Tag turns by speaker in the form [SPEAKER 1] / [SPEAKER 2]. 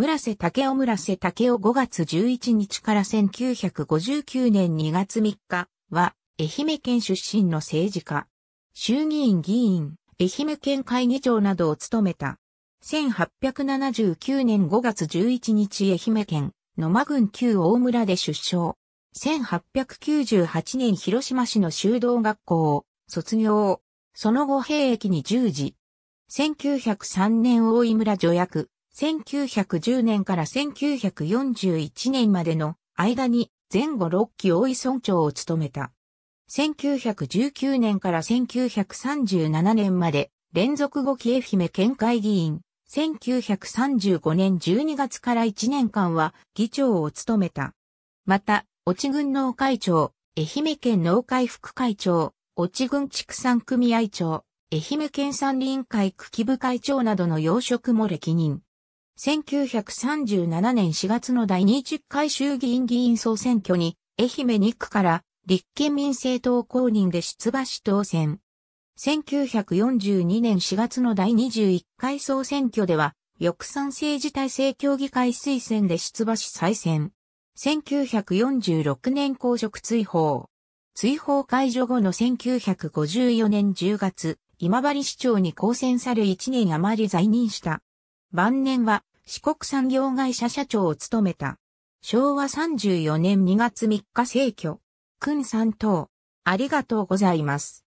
[SPEAKER 1] 村瀬武雄村瀬武雄5月11日から1959年2月3日は、愛媛県出身の政治家。衆議院議員、愛媛県会議長などを務めた。1879年5月11日愛媛県野間郡旧大村で出生。1898年広島市の修道学校を卒業。その後兵役に従事。1903年大井村助役、1910年から1941年までの間に前後6期大井村長を務めた。1919年から1937年まで連続5期愛媛県会議員。1935年12月から1年間は議長を務めた。また、越智軍農会長、愛媛県農会副会長、越智軍畜産組合長、愛媛県山林会区規部会長などの要職も歴任。1937年4月の第20回衆議院議員総選挙に、愛媛2区から立憲民政党公認で出馬し当選。1942年4月の第21回総選挙では、翌賛政治体制協議会推薦で出馬し再選。1946年公職追放。追放解除後の1954年10月、今治市長に公選され1年余り在任した。晩年は四国産業会社社長を務めた。昭和34年2月3日逝去。君さん等、ありがとうございます。